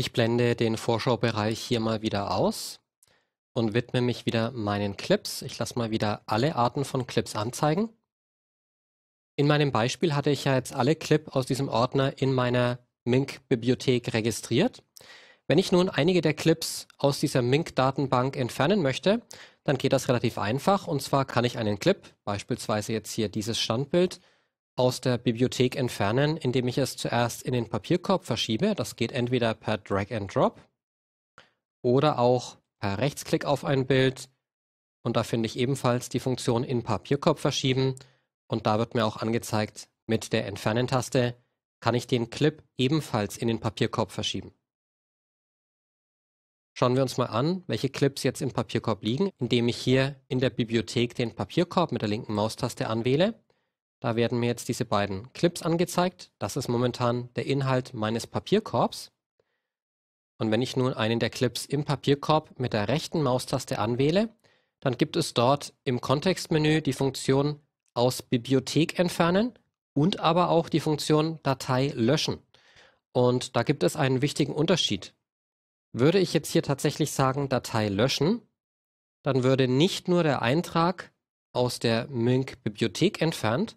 Ich blende den Vorschaubereich hier mal wieder aus und widme mich wieder meinen Clips. Ich lasse mal wieder alle Arten von Clips anzeigen. In meinem Beispiel hatte ich ja jetzt alle Clip aus diesem Ordner in meiner Mink-Bibliothek registriert. Wenn ich nun einige der Clips aus dieser Mink-Datenbank entfernen möchte, dann geht das relativ einfach. Und zwar kann ich einen Clip, beispielsweise jetzt hier dieses Standbild, aus der Bibliothek entfernen, indem ich es zuerst in den Papierkorb verschiebe. Das geht entweder per Drag and Drop oder auch per Rechtsklick auf ein Bild. Und da finde ich ebenfalls die Funktion in Papierkorb verschieben. Und da wird mir auch angezeigt, mit der Entfernen-Taste kann ich den Clip ebenfalls in den Papierkorb verschieben. Schauen wir uns mal an, welche Clips jetzt im Papierkorb liegen, indem ich hier in der Bibliothek den Papierkorb mit der linken Maustaste anwähle. Da werden mir jetzt diese beiden Clips angezeigt. Das ist momentan der Inhalt meines Papierkorbs. Und wenn ich nun einen der Clips im Papierkorb mit der rechten Maustaste anwähle, dann gibt es dort im Kontextmenü die Funktion aus Bibliothek entfernen und aber auch die Funktion Datei löschen. Und da gibt es einen wichtigen Unterschied. Würde ich jetzt hier tatsächlich sagen Datei löschen, dann würde nicht nur der Eintrag aus der mync Bibliothek entfernt,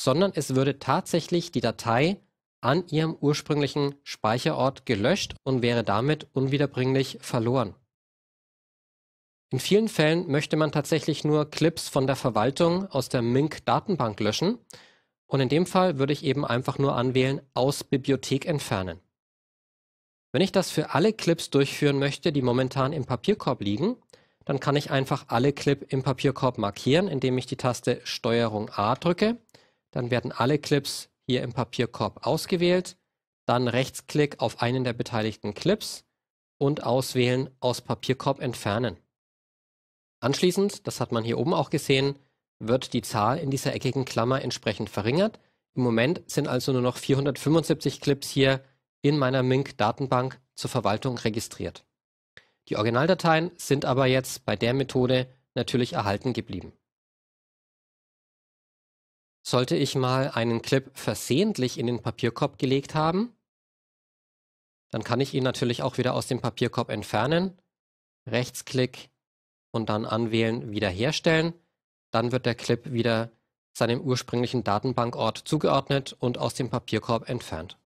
sondern es würde tatsächlich die Datei an ihrem ursprünglichen Speicherort gelöscht und wäre damit unwiederbringlich verloren. In vielen Fällen möchte man tatsächlich nur Clips von der Verwaltung aus der Mink-Datenbank löschen und in dem Fall würde ich eben einfach nur anwählen aus Bibliothek entfernen. Wenn ich das für alle Clips durchführen möchte, die momentan im Papierkorb liegen, dann kann ich einfach alle Clip im Papierkorb markieren, indem ich die Taste STRG A drücke dann werden alle Clips hier im Papierkorb ausgewählt. Dann Rechtsklick auf einen der beteiligten Clips und auswählen aus Papierkorb entfernen. Anschließend, das hat man hier oben auch gesehen, wird die Zahl in dieser eckigen Klammer entsprechend verringert. Im Moment sind also nur noch 475 Clips hier in meiner Mink-Datenbank zur Verwaltung registriert. Die Originaldateien sind aber jetzt bei der Methode natürlich erhalten geblieben sollte ich mal einen Clip versehentlich in den Papierkorb gelegt haben, dann kann ich ihn natürlich auch wieder aus dem Papierkorb entfernen. Rechtsklick und dann anwählen Wiederherstellen. Dann wird der Clip wieder seinem ursprünglichen Datenbankort zugeordnet und aus dem Papierkorb entfernt.